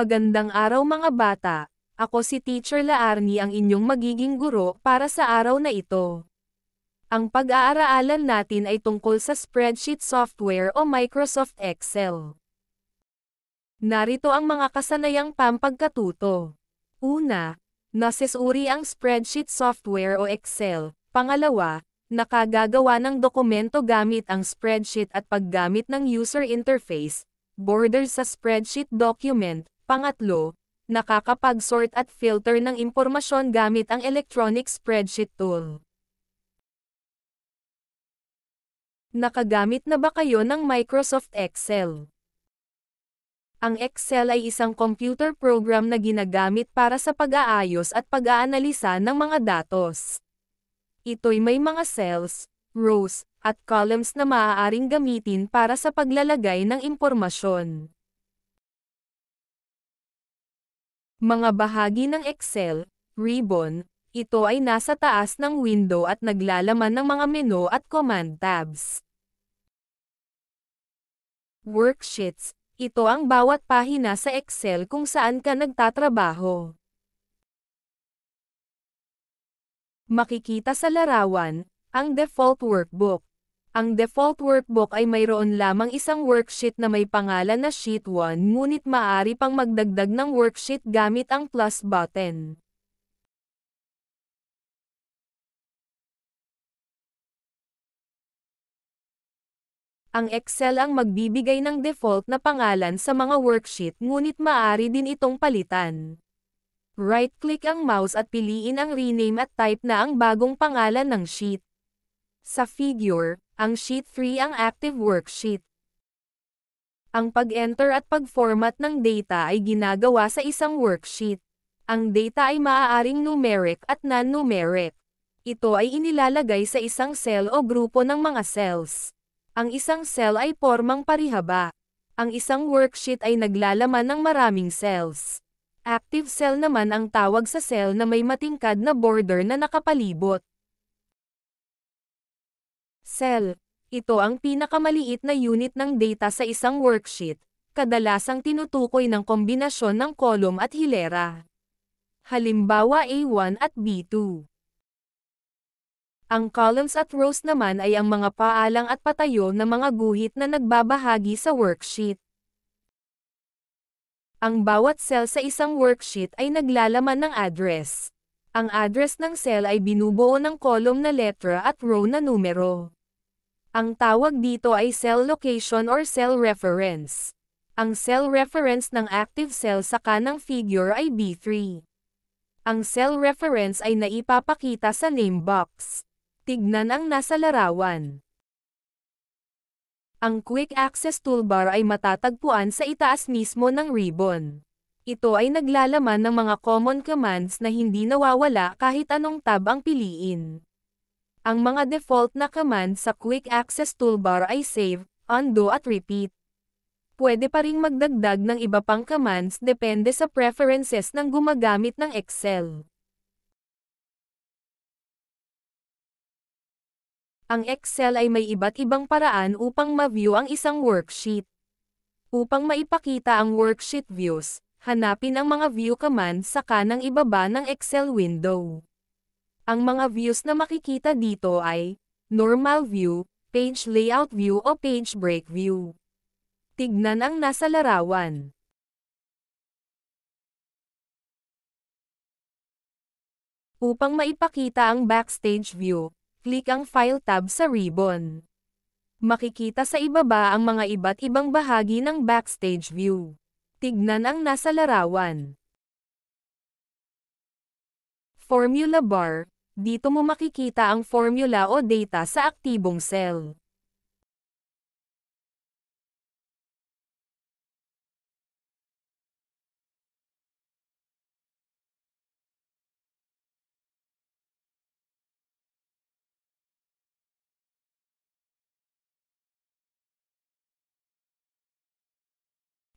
Magandang araw mga bata, ako si Teacher Laarni ang inyong magiging guro para sa araw na ito. Ang pag-aaralan natin ay tungkol sa spreadsheet software o Microsoft Excel. Narito ang mga kasanayang pampagkatuto. Una, nasisuri ang spreadsheet software o Excel. Pangalawa, nakagagawa ng dokumento gamit ang spreadsheet at paggamit ng user interface, border sa spreadsheet document, Pangatlo, nakakapag-sort at filter ng impormasyon gamit ang electronic spreadsheet tool. Nakagamit na ba kayo ng Microsoft Excel? Ang Excel ay isang computer program na ginagamit para sa pag-aayos at pag-aanalisa ng mga datos. Ito'y may mga cells, rows, at columns na maaaring gamitin para sa paglalagay ng impormasyon. Mga bahagi ng Excel, Ribbon, ito ay nasa taas ng window at naglalaman ng mga menu at command tabs. Worksheets, ito ang bawat pahina sa Excel kung saan ka nagtatrabaho. Makikita sa larawan, ang default workbook. Ang default workbook ay mayroon lamang isang worksheet na may pangalan na Sheet 1 ngunit maaari pang magdagdag ng worksheet gamit ang plus button. Ang Excel ang magbibigay ng default na pangalan sa mga worksheet ngunit maaari din itong palitan. Right-click ang mouse at piliin ang rename at type na ang bagong pangalan ng sheet. Sa figure, ang Sheet 3 ang active worksheet. Ang pag-enter at pag-format ng data ay ginagawa sa isang worksheet. Ang data ay maaaring numeric at non-numeric. Ito ay inilalagay sa isang cell o grupo ng mga cells. Ang isang cell ay pormang parihaba. Ang isang worksheet ay naglalaman ng maraming cells. Active cell naman ang tawag sa cell na may matingkad na border na nakapalibot. Cell. Ito ang pinakamaliit na unit ng data sa isang worksheet, kadalasang tinutukoy ng kombinasyon ng kolum at hilera. Halimbawa A1 at B2. Ang columns at rows naman ay ang mga paalang at patayo na mga guhit na nagbabahagi sa worksheet. Ang bawat cell sa isang worksheet ay naglalaman ng address. Ang address ng cell ay binubuo ng column na letra at row na numero. Ang tawag dito ay cell location or cell reference. Ang cell reference ng active cell sa kanang figure ay B3. Ang cell reference ay naipapakita sa name box. Tignan ang nasa larawan. Ang quick access toolbar ay matatagpuan sa itaas mismo ng ribbon. Ito ay naglalaman ng mga common commands na hindi nawawala kahit anong tab ang piliin. Ang mga default na command sa Quick Access Toolbar ay Save, Undo at Repeat. Pwede pa ring magdagdag ng iba pang commands depende sa preferences ng gumagamit ng Excel. Ang Excel ay may iba't ibang paraan upang ma-view ang isang worksheet. Upang maipakita ang worksheet views, hanapin ang mga view commands sa kanang ibaba ng Excel window. Ang mga views na makikita dito ay normal view, page layout view o page break view. Tignan ang nasa larawan. Upang maipakita ang backstage view, click ang File tab sa ribbon. Makikita sa ibaba ang mga iba't ibang bahagi ng backstage view. Tignan ang nasa larawan. Formula bar, dito mo makikita ang formula o data sa aktibong cell.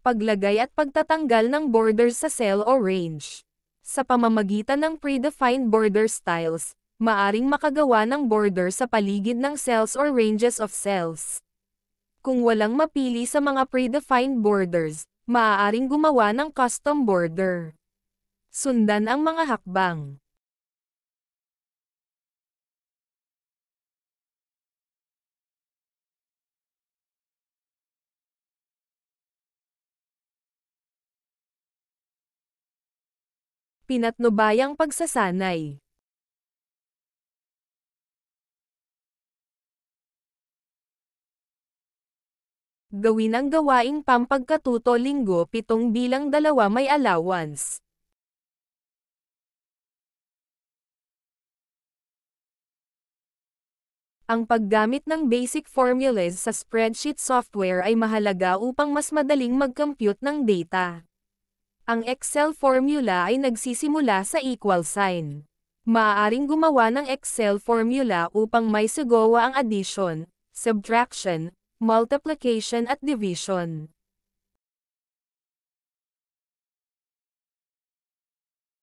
paglagay at pagtatanggal ng borders sa cell o range. Sa pamamagitan ng predefined border styles, maaring makagawa ng border sa paligid ng cells or ranges of cells. Kung walang mapili sa mga predefined borders, maaaring gumawa ng custom border. Sundan ang mga hakbang. pinatnubayang pagsasanay. Gawin ang gawaing pampagkatuto linggo 7 bilang dalawa may allowance. Ang paggamit ng basic formulas sa spreadsheet software ay mahalaga upang mas madaling mag-compute ng data. Ang Excel formula ay nagsisimula sa equal sign. Maaaring gumawa ng Excel formula upang may sugawa ang addition, subtraction, multiplication at division.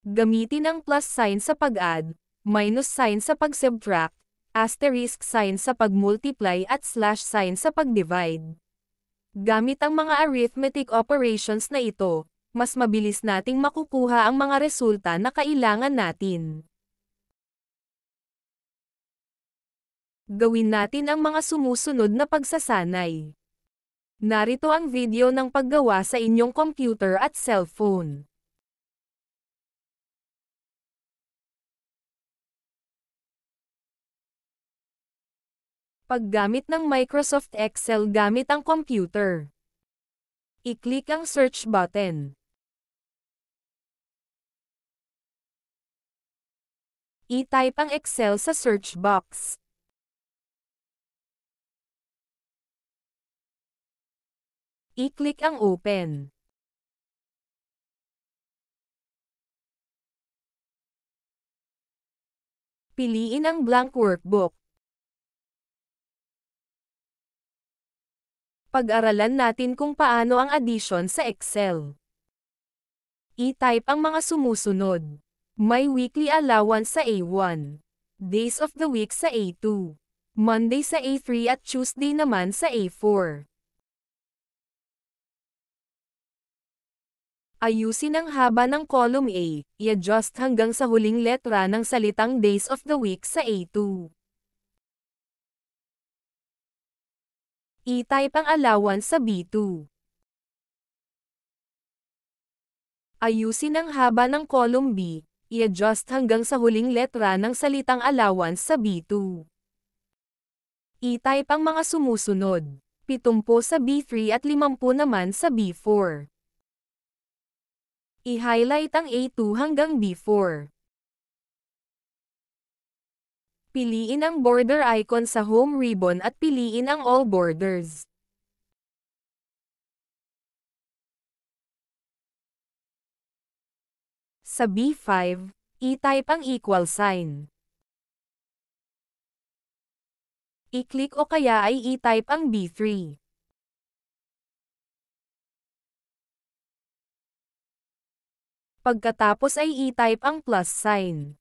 Gamitin ang plus sign sa pag-add, minus sign sa pag-subtract, asterisk sign sa pag-multiply at slash sign sa pag-divide. Gamit ang mga arithmetic operations na ito, mas mabilis nating makukuha ang mga resulta na kailangan natin. Gawin natin ang mga sumusunod na pagsasanay. Narito ang video ng paggawa sa inyong computer at cellphone. Paggamit ng Microsoft Excel gamit ang computer. I-click ang search button. I-type ang Excel sa search box. I-click ang Open. Piliin ang blank workbook. Pag-aralan natin kung paano ang addition sa Excel. I-type ang mga sumusunod. May weekly allowance sa A1. Days of the week sa A2. Monday sa A3 at Tuesday naman sa A4. Ayusin ang haba ng column A, i-adjust hanggang sa huling letra ng salitang Days of the Week sa A2. I-type ang allowance sa B2. Ayusin ang haba ng column B, i-adjust hanggang sa huling letra ng salitang allowance sa B2. I-type ang mga sumusunod. 70 sa B3 at 50 naman sa B4. I-highlight ang A2 hanggang B4. Piliin ang border icon sa home ribbon at piliin ang all borders. Sa B5, i-type ang equal sign. I-click o kaya ay i-type ang B3. Pagkatapos ay i-type ang plus sign.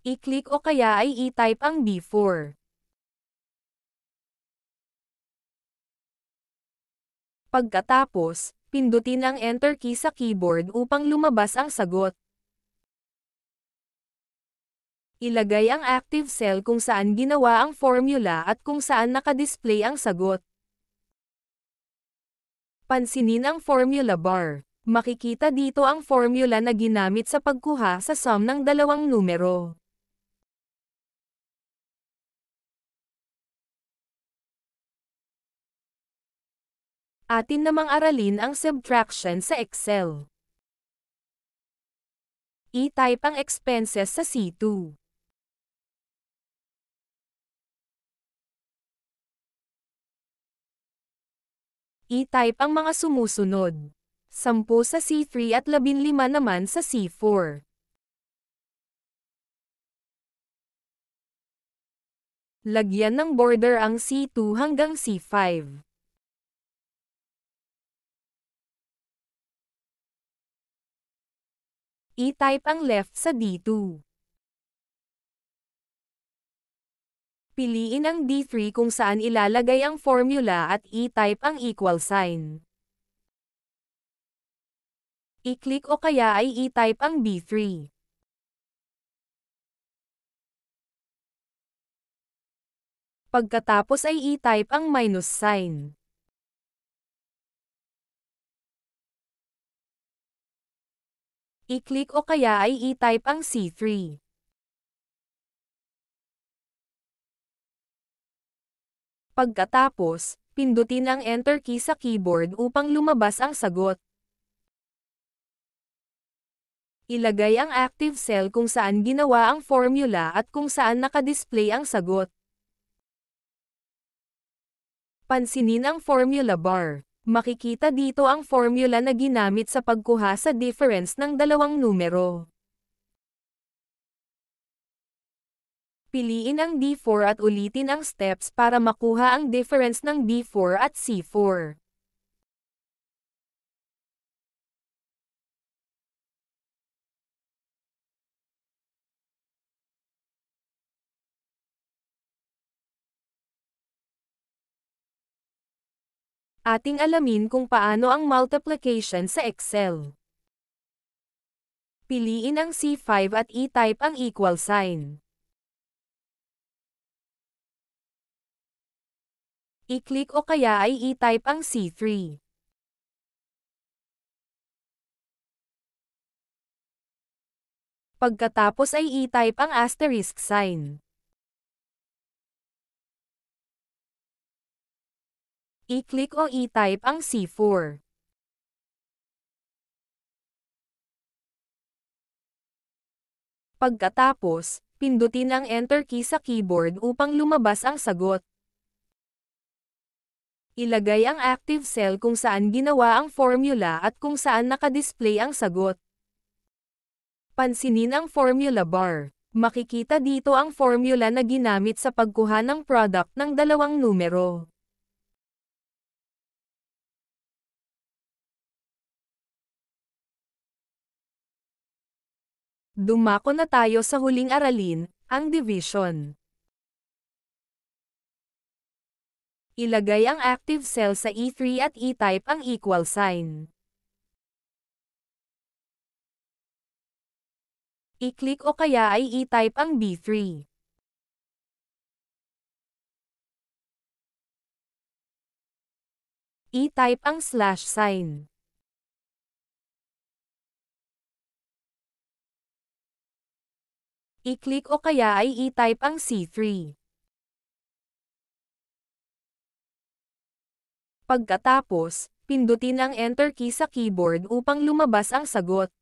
I-click o kaya ay i-type ang B4. Pagkatapos, pindutin ang Enter key sa keyboard upang lumabas ang sagot. Ilagay ang active cell kung saan ginawa ang formula at kung saan nakadisplay ang sagot. Pansinin ang formula bar. Makikita dito ang formula na ginamit sa pagkuha sa sum ng dalawang numero. Atin namang aralin ang subtraction sa Excel. I-type ang expenses sa C2. I-type ang mga sumusunod. 10 sa C3 at 15 naman sa C4. Lagyan ng border ang C2 hanggang C5. e type ang left sa D2. Piliin ang D3 kung saan ilalagay ang formula at i-type ang equal sign. I-click o kaya ay i-type ang B3. Pagkatapos ay i-type ang minus sign. i-click o kaya ay i-type ang C3. Pagkatapos, pindutin ang Enter key sa keyboard upang lumabas ang sagot. Ilagay ang active cell kung saan ginawa ang formula at kung saan nakadisplay ang sagot. Pansinin ang formula bar. Makikita dito ang formula na ginamit sa pagkuha sa difference ng dalawang numero. Piliin ang D4 at ulitin ang steps para makuha ang difference ng B4 at C4. ating alamin kung paano ang multiplication sa Excel. Piliin ang C5 at i-type ang equal sign. I-click o kaya ay i-type ang C3. Pagkatapos ay i-type ang asterisk sign. i-click o i-type ang C4. Pagkatapos, pindutin ang Enter key sa keyboard upang lumabas ang sagot. Ilagay ang active cell kung saan ginawa ang formula at kung saan nakadisplay ang sagot. Pansinin ang formula bar. Makikita dito ang formula na ginamit sa pagkuha ng product ng dalawang numero. Dumako na tayo sa huling aralin, ang division. Ilagay ang active cell sa E3 at E-type ang equal sign. I-click o kaya ay E-type ang B3. E-type ang slash sign. i-click o kaya ay i-type ang C3. Pagkatapos, pindutin ang Enter key sa keyboard upang lumabas ang sagot.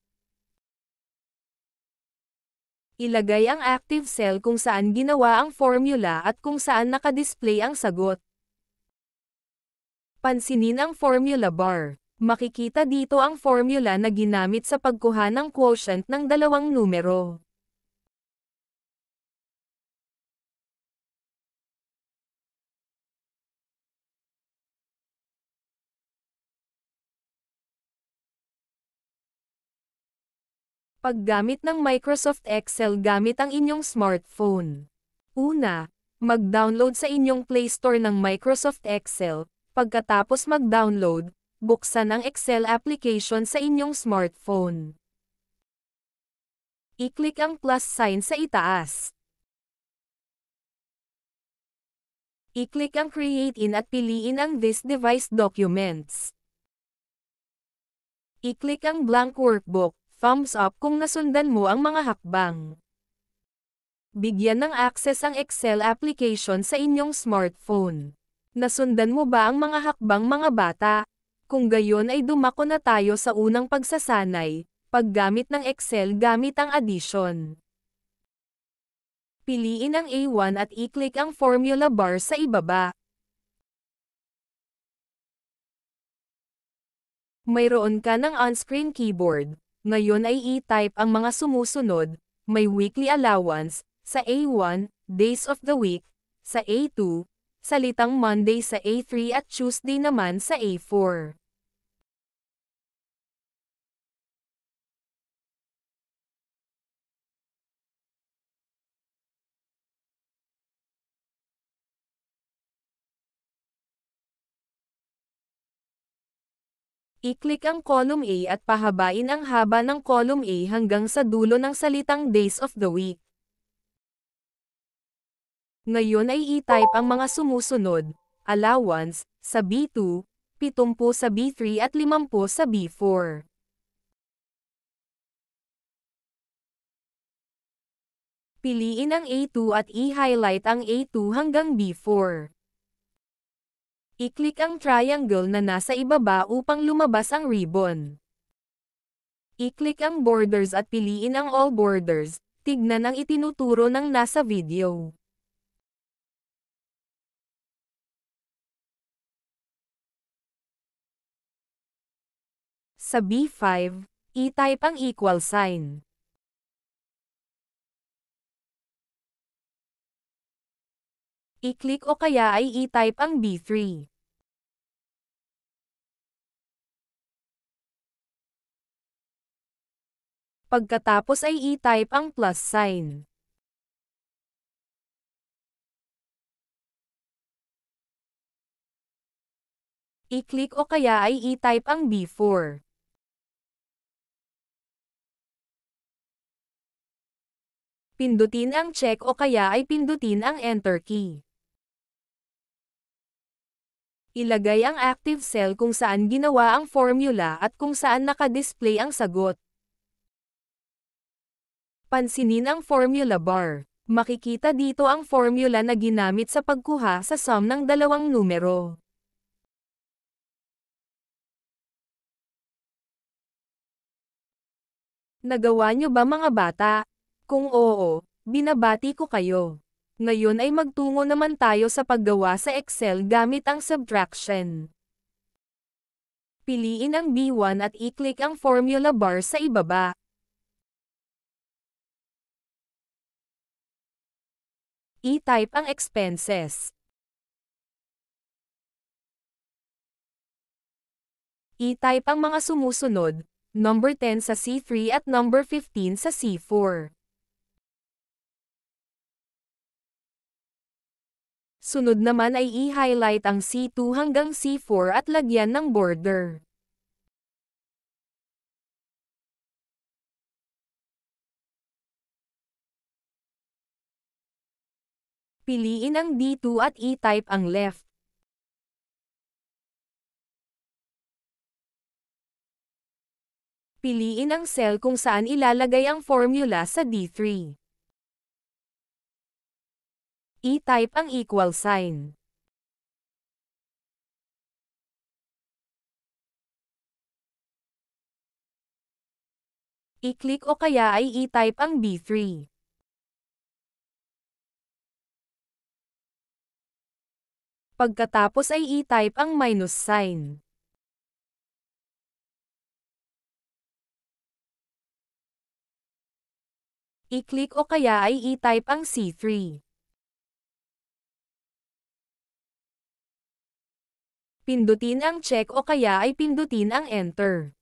Ilagay ang active cell kung saan ginawa ang formula at kung saan nakadisplay ang sagot. Pansinin ang formula bar. Makikita dito ang formula na ginamit sa pagkuha ng quotient ng dalawang numero. paggamit ng Microsoft Excel gamit ang inyong smartphone. Una, mag-download sa inyong Play Store ng Microsoft Excel. Pagkatapos mag-download, buksan ang Excel application sa inyong smartphone. I-click ang plus sign sa itaas. I-click ang Create in at piliin ang This Device Documents. I-click ang blank workbook. Thumbs up kung nasundan mo ang mga hakbang. Bigyan ng access ang Excel application sa inyong smartphone. Nasundan mo ba ang mga hakbang mga bata? Kung gayon ay dumako na tayo sa unang pagsasanay, paggamit ng Excel gamit ang addition. Piliin ang A1 at i-click ang formula bar sa ibaba. Mayroon ka ng on-screen keyboard. Ngayon ay E-type ang mga sumusunod, may weekly allowance, sa A1, days of the week, sa A2, salitang Monday sa A3 at Tuesday naman sa A4. I-click ang column A at pahabain ang haba ng column A hanggang sa dulo ng salitang Days of the Week. Ngayon ay i-type ang mga sumusunod, allowance, sa B2, 70 sa B3 at 50 sa B4. Piliin ang A2 at i-highlight ang A2 hanggang B4. I-click ang triangle na nasa ibaba upang lumabas ang ribbon. I-click ang borders at piliin ang all borders, tignan ang itinuturo ng nasa video. Sa B5, i-type ang equal sign. i-click o kaya ay i-type ang B3. Pagkatapos ay i-type ang plus sign. I-click o kaya ay i-type ang B4. Pindutin ang check o kaya ay pindutin ang enter key. Ilagay ang active cell kung saan ginawa ang formula at kung saan nakadisplay ang sagot. Pansinin ang formula bar. Makikita dito ang formula na ginamit sa pagkuha sa sum ng dalawang numero. Nagawa nyo ba mga bata? Kung oo, binabati ko kayo. Ngayon ay magtungo naman tayo sa paggawa sa Excel gamit ang subtraction. Piliin ang B1 at i-click ang formula bar sa ibaba. I-type ang expenses. I-type ang mga sumusunod, number 10 sa C3 at number 15 sa C4. Sunod naman ay i-highlight ang C2 hanggang C4 at lagyan ng border. Piliin ang D2 at i-type ang left. Piliin ang cell kung saan ilalagay ang formula sa D3 i-type ang equal sign. I-click o kaya ay i-type ang B3. Pagkatapos ay i-type ang minus sign. I-click o kaya ay i-type ang C3. pindutin ang check o kaya ay pindutin ang enter.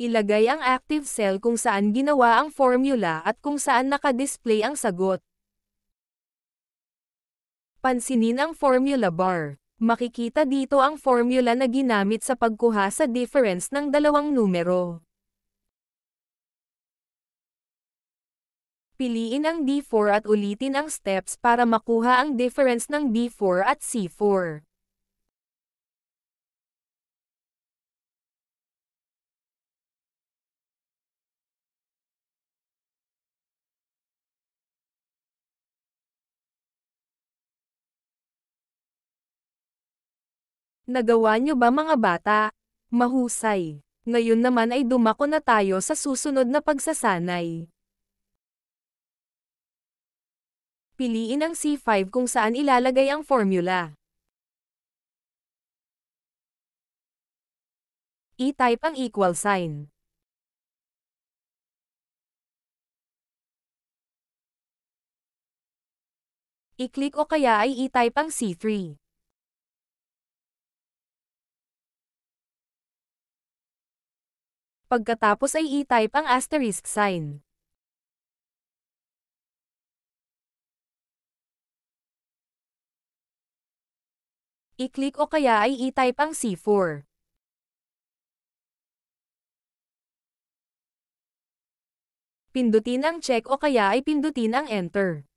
Ilagay ang active cell kung saan ginawa ang formula at kung saan nakadisplay ang sagot. Pansinin ang formula bar. Makikita dito ang formula na ginamit sa pagkuha sa difference ng dalawang numero. piliin ang D4 at ulitin ang steps para makuha ang difference ng D4 at C4. Nagawa nyo ba mga bata? Mahusay. Ngayon naman ay dumako na tayo sa susunod na pagsasanay. piliin ang C5 kung saan ilalagay ang formula. I-type ang equal sign. I-click o kaya ay i-type ang C3. Pagkatapos ay i-type ang asterisk sign. i-click o kaya ay i-type ang C4. Pindutin ang check o kaya ay pindutin ang enter.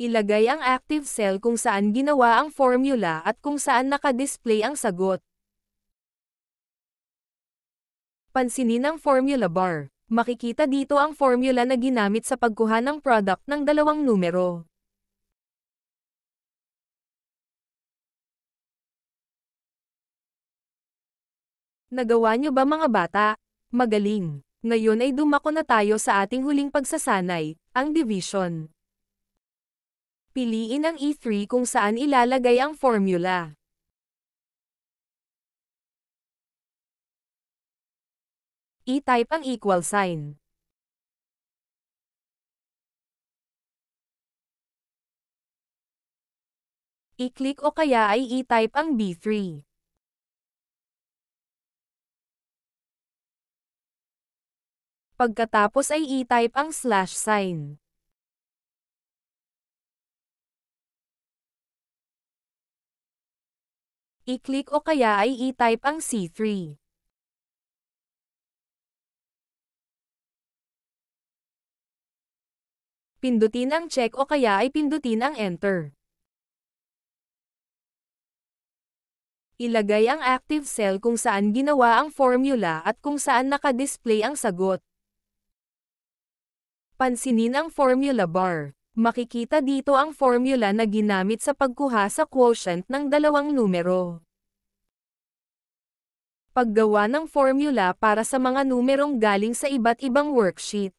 Ilagay ang active cell kung saan ginawa ang formula at kung saan nakadisplay ang sagot. Pansinin ang formula bar. Makikita dito ang formula na ginamit sa pagkuha ng product ng dalawang numero. Nagawa niyo ba mga bata? Magaling! Ngayon ay dumako na tayo sa ating huling pagsasanay, ang division. Piliin ang E3 kung saan ilalagay ang formula. I-type ang equal sign. I-click o kaya ay i-type ang B3. pagkatapos ay i-type ang slash sign. I-click o kaya ay i-type ang C3. Pindutin ang check o kaya ay pindutin ang enter. Ilagay ang active cell kung saan ginawa ang formula at kung saan nakadisplay ang sagot. Pansinin ang formula bar. Makikita dito ang formula na ginamit sa pagkuha sa quotient ng dalawang numero. Paggawa ng formula para sa mga numerong galing sa iba't ibang worksheet.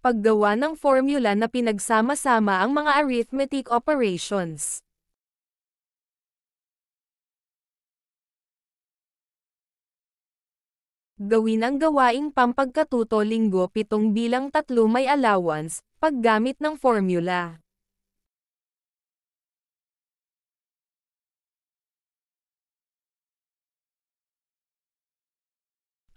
Paggawa ng formula na pinagsama-sama ang mga arithmetic operations. Gawin ang gawaing pampagkatuto linggo 7 bilang 3 may allowance, paggamit ng formula.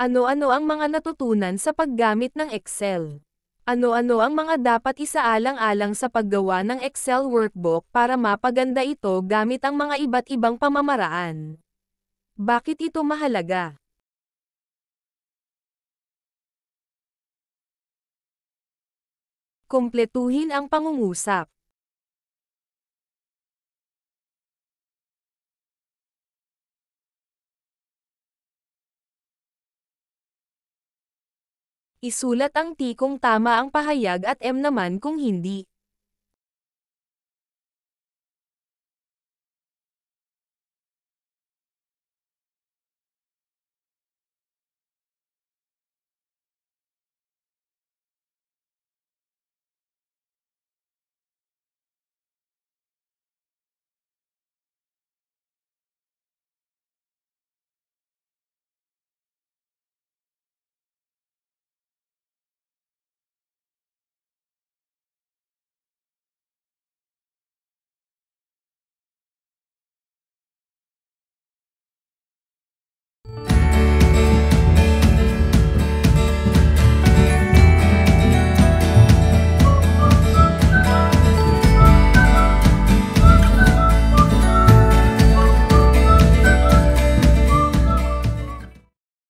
Ano-ano ang mga natutunan sa paggamit ng Excel? Ano-ano ang mga dapat isaalang-alang sa paggawa ng Excel workbook para mapaganda ito gamit ang mga iba't ibang pamamaraan? Bakit ito mahalaga? Kompletuhin ang pangungusap. Isulat ang T kung tama ang pahayag at M naman kung hindi.